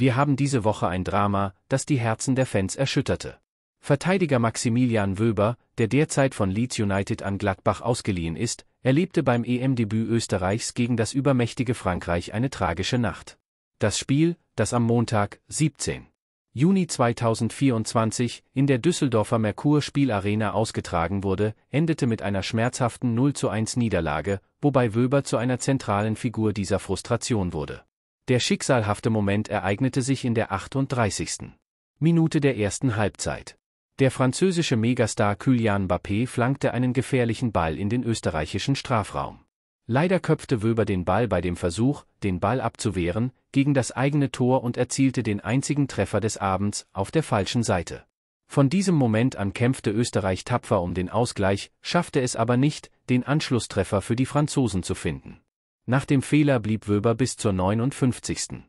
Wir haben diese Woche ein Drama, das die Herzen der Fans erschütterte. Verteidiger Maximilian Wöber, der derzeit von Leeds United an Gladbach ausgeliehen ist, erlebte beim EM-Debüt Österreichs gegen das übermächtige Frankreich eine tragische Nacht. Das Spiel, das am Montag, 17. Juni 2024 in der Düsseldorfer Merkur Spielarena ausgetragen wurde, endete mit einer schmerzhaften 01 Niederlage, wobei Wöber zu einer zentralen Figur dieser Frustration wurde. Der schicksalhafte Moment ereignete sich in der 38. Minute der ersten Halbzeit. Der französische Megastar Kylian Mbappé flankte einen gefährlichen Ball in den österreichischen Strafraum. Leider köpfte Wöber den Ball bei dem Versuch, den Ball abzuwehren, gegen das eigene Tor und erzielte den einzigen Treffer des Abends auf der falschen Seite. Von diesem Moment an kämpfte Österreich tapfer um den Ausgleich, schaffte es aber nicht, den Anschlusstreffer für die Franzosen zu finden. Nach dem Fehler blieb Wöber bis zur 59.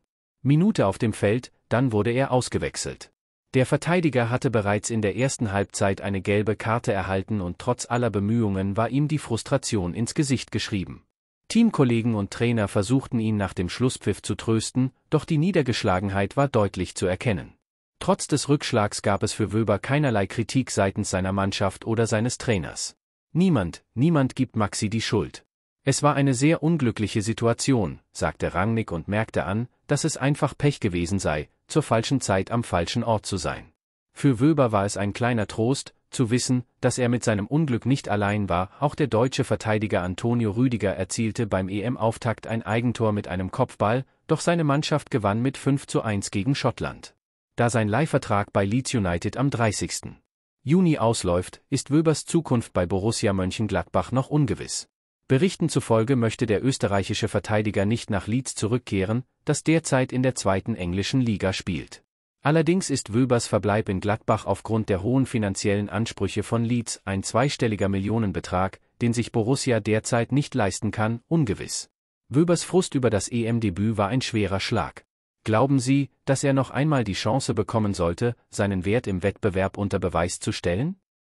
Minute auf dem Feld, dann wurde er ausgewechselt. Der Verteidiger hatte bereits in der ersten Halbzeit eine gelbe Karte erhalten und trotz aller Bemühungen war ihm die Frustration ins Gesicht geschrieben. Teamkollegen und Trainer versuchten ihn nach dem Schlusspfiff zu trösten, doch die Niedergeschlagenheit war deutlich zu erkennen. Trotz des Rückschlags gab es für Wöber keinerlei Kritik seitens seiner Mannschaft oder seines Trainers. Niemand, niemand gibt Maxi die Schuld. Es war eine sehr unglückliche Situation, sagte Rangnick und merkte an, dass es einfach Pech gewesen sei, zur falschen Zeit am falschen Ort zu sein. Für Wöber war es ein kleiner Trost, zu wissen, dass er mit seinem Unglück nicht allein war, auch der deutsche Verteidiger Antonio Rüdiger erzielte beim EM-Auftakt ein Eigentor mit einem Kopfball, doch seine Mannschaft gewann mit 5 zu 1 gegen Schottland. Da sein Leihvertrag bei Leeds United am 30. Juni ausläuft, ist Wöbers Zukunft bei Borussia Mönchengladbach noch ungewiss. Berichten zufolge möchte der österreichische Verteidiger nicht nach Leeds zurückkehren, das derzeit in der zweiten englischen Liga spielt. Allerdings ist Wöbers Verbleib in Gladbach aufgrund der hohen finanziellen Ansprüche von Leeds ein zweistelliger Millionenbetrag, den sich Borussia derzeit nicht leisten kann, ungewiss. Wöbers Frust über das EM-Debüt war ein schwerer Schlag. Glauben Sie, dass er noch einmal die Chance bekommen sollte, seinen Wert im Wettbewerb unter Beweis zu stellen?